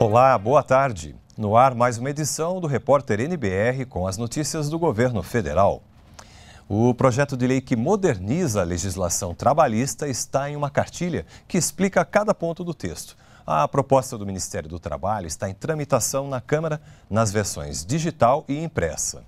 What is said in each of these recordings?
Olá, boa tarde. No ar, mais uma edição do Repórter NBR com as notícias do governo federal. O projeto de lei que moderniza a legislação trabalhista está em uma cartilha que explica cada ponto do texto. A proposta do Ministério do Trabalho está em tramitação na Câmara nas versões digital e impressa.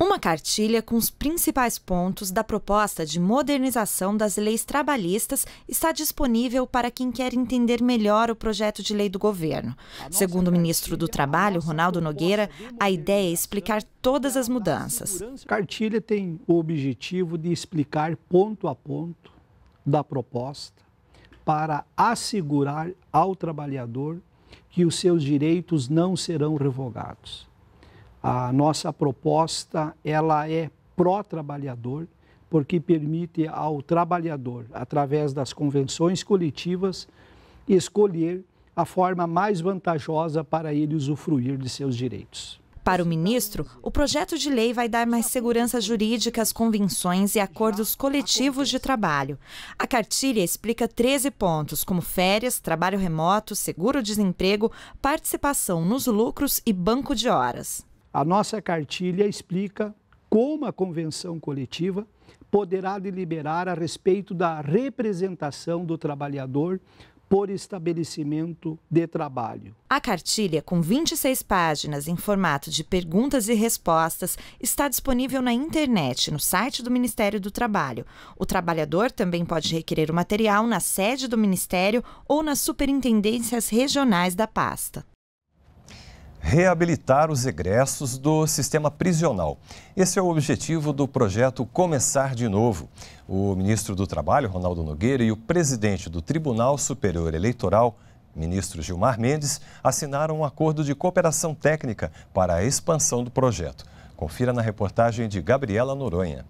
Uma cartilha com os principais pontos da proposta de modernização das leis trabalhistas está disponível para quem quer entender melhor o projeto de lei do governo. Segundo o ministro do Trabalho, Ronaldo Nogueira, a ideia é explicar todas as mudanças. A cartilha tem o objetivo de explicar ponto a ponto da proposta para assegurar ao trabalhador que os seus direitos não serão revogados. A nossa proposta ela é pró-trabalhador, porque permite ao trabalhador, através das convenções coletivas, escolher a forma mais vantajosa para ele usufruir de seus direitos. Para o ministro, o projeto de lei vai dar mais segurança jurídica às convenções e acordos coletivos de trabalho. A cartilha explica 13 pontos, como férias, trabalho remoto, seguro-desemprego, participação nos lucros e banco de horas. A nossa cartilha explica como a convenção coletiva poderá deliberar a respeito da representação do trabalhador por estabelecimento de trabalho. A cartilha, com 26 páginas em formato de perguntas e respostas, está disponível na internet, no site do Ministério do Trabalho. O trabalhador também pode requerer o material na sede do Ministério ou nas superintendências regionais da pasta reabilitar os egressos do sistema prisional. Esse é o objetivo do projeto Começar de Novo. O ministro do Trabalho, Ronaldo Nogueira, e o presidente do Tribunal Superior Eleitoral, ministro Gilmar Mendes, assinaram um acordo de cooperação técnica para a expansão do projeto. Confira na reportagem de Gabriela Noronha.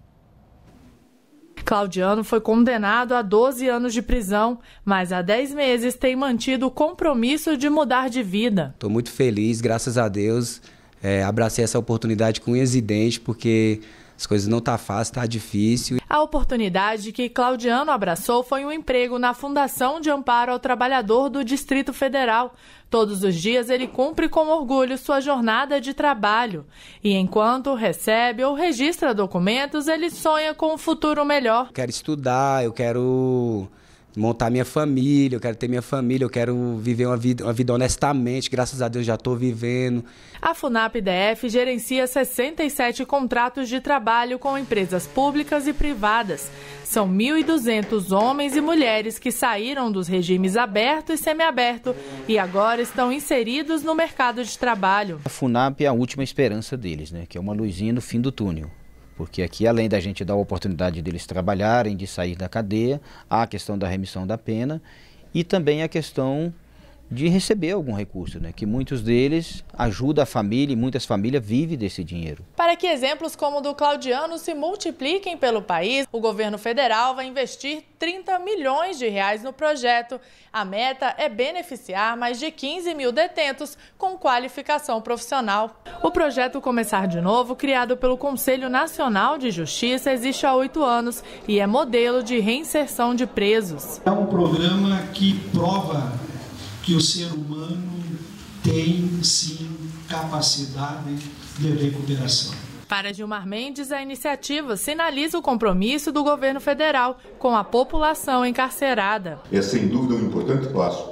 Claudiano foi condenado a 12 anos de prisão, mas há 10 meses tem mantido o compromisso de mudar de vida. Estou muito feliz, graças a Deus. É, abracei essa oportunidade com unhas porque as coisas não tá fácil, tá difícil. A oportunidade que Claudiano abraçou foi um emprego na Fundação de Amparo ao Trabalhador do Distrito Federal. Todos os dias ele cumpre com orgulho sua jornada de trabalho. E enquanto recebe ou registra documentos, ele sonha com um futuro melhor. quero estudar, eu quero montar minha família, eu quero ter minha família, eu quero viver uma vida, uma vida honestamente, graças a Deus já estou vivendo. A FUNAP DF gerencia 67 contratos de trabalho com empresas públicas e privadas. São 1.200 homens e mulheres que saíram dos regimes aberto e semiaberto e agora estão inseridos no mercado de trabalho. A FUNAP é a última esperança deles, né? que é uma luzinha no fim do túnel. Porque aqui, além da gente dar a oportunidade deles trabalharem, de sair da cadeia, há a questão da remissão da pena e também a questão de receber algum recurso, né? que muitos deles ajudam a família e muitas famílias vivem desse dinheiro. Para que exemplos como o do Claudiano se multipliquem pelo país, o governo federal vai investir 30 milhões de reais no projeto. A meta é beneficiar mais de 15 mil detentos com qualificação profissional. O projeto Começar de Novo, criado pelo Conselho Nacional de Justiça, existe há oito anos e é modelo de reinserção de presos. É um programa que prova que o ser humano tem sim capacidade de recuperação. Para Gilmar Mendes, a iniciativa sinaliza o compromisso do governo federal com a população encarcerada. É sem dúvida um importante passo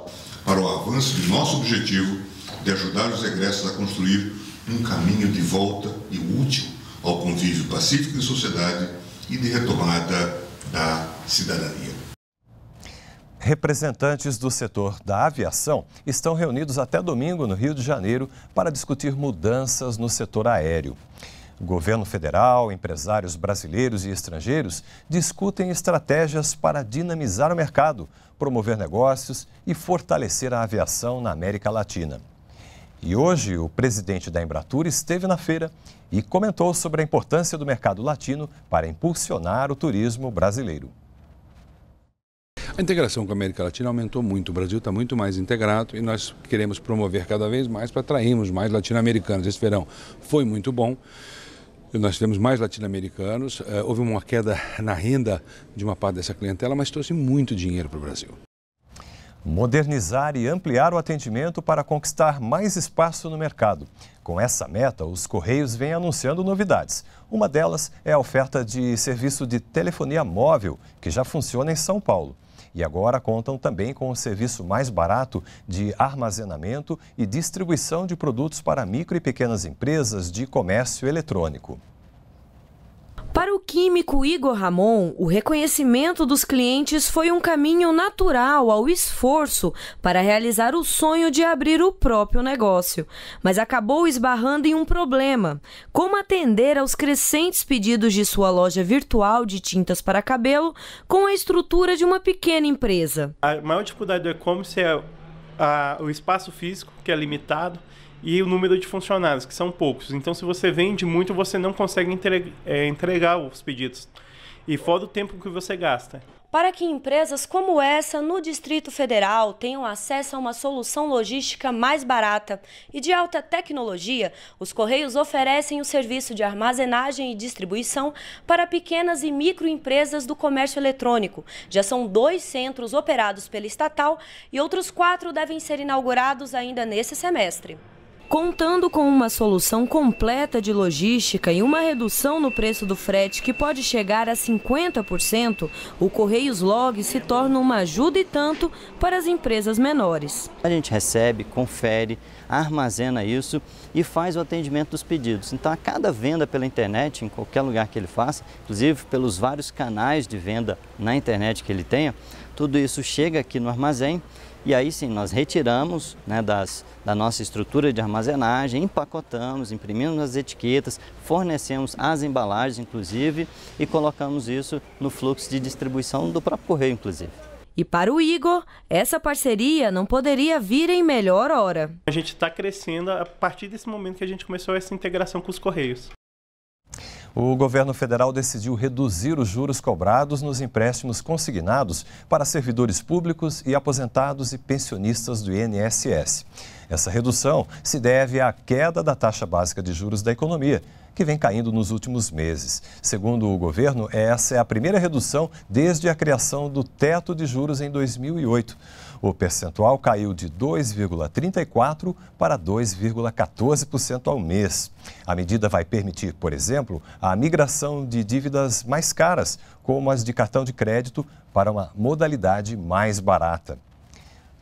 para o avanço do nosso objetivo de ajudar os egressos a construir um caminho de volta e útil ao convívio pacífico em sociedade e de retomada da cidadania. Representantes do setor da aviação estão reunidos até domingo no Rio de Janeiro para discutir mudanças no setor aéreo. governo federal, empresários brasileiros e estrangeiros discutem estratégias para dinamizar o mercado, promover negócios e fortalecer a aviação na América Latina. E hoje, o presidente da Embratur esteve na feira e comentou sobre a importância do mercado latino para impulsionar o turismo brasileiro. A integração com a América Latina aumentou muito, o Brasil está muito mais integrado e nós queremos promover cada vez mais para atrairmos mais latino-americanos. Esse verão foi muito bom. Nós tivemos mais latino-americanos, eh, houve uma queda na renda de uma parte dessa clientela, mas trouxe muito dinheiro para o Brasil. Modernizar e ampliar o atendimento para conquistar mais espaço no mercado. Com essa meta, os Correios vêm anunciando novidades. Uma delas é a oferta de serviço de telefonia móvel, que já funciona em São Paulo e agora contam também com o um serviço mais barato de armazenamento e distribuição de produtos para micro e pequenas empresas de comércio eletrônico químico Igor Ramon, o reconhecimento dos clientes foi um caminho natural ao esforço para realizar o sonho de abrir o próprio negócio, mas acabou esbarrando em um problema: como atender aos crescentes pedidos de sua loja virtual de tintas para cabelo com a estrutura de uma pequena empresa. A maior dificuldade do e-commerce é a, o espaço físico, que é limitado e o número de funcionários, que são poucos. Então, se você vende muito, você não consegue entregar, é, eh, entregar os pedidos. E fora o tempo que você gasta. Para que empresas como essa no Distrito Federal tenham acesso a uma solução logística mais barata e de alta tecnologia, os Correios oferecem o serviço de armazenagem e distribuição para pequenas e microempresas do comércio eletrônico. Já são dois centros operados pela estatal e outros quatro devem ser inaugurados ainda nesse semestre. Contando com uma solução completa de logística e uma redução no preço do frete que pode chegar a 50%, o Correios Log se torna uma ajuda e tanto para as empresas menores. A gente recebe, confere, armazena isso e faz o atendimento dos pedidos. Então, a cada venda pela internet, em qualquer lugar que ele faça, inclusive pelos vários canais de venda na internet que ele tenha, tudo isso chega aqui no armazém e aí sim, nós retiramos né, das, da nossa estrutura de armazenagem, empacotamos, imprimimos as etiquetas, fornecemos as embalagens, inclusive, e colocamos isso no fluxo de distribuição do próprio correio, inclusive. E para o Igor, essa parceria não poderia vir em melhor hora. A gente está crescendo a partir desse momento que a gente começou essa integração com os Correios. O governo federal decidiu reduzir os juros cobrados nos empréstimos consignados para servidores públicos e aposentados e pensionistas do INSS. Essa redução se deve à queda da taxa básica de juros da economia, que vem caindo nos últimos meses. Segundo o governo, essa é a primeira redução desde a criação do teto de juros em 2008. O percentual caiu de 2,34% para 2,14% ao mês. A medida vai permitir, por exemplo, a migração de dívidas mais caras, como as de cartão de crédito, para uma modalidade mais barata.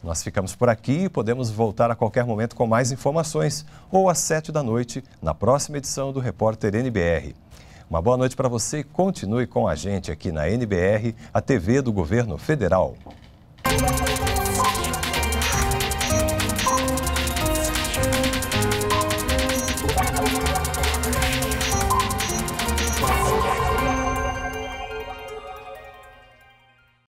Nós ficamos por aqui e podemos voltar a qualquer momento com mais informações ou às sete da noite na próxima edição do Repórter NBR. Uma boa noite para você e continue com a gente aqui na NBR, a TV do Governo Federal.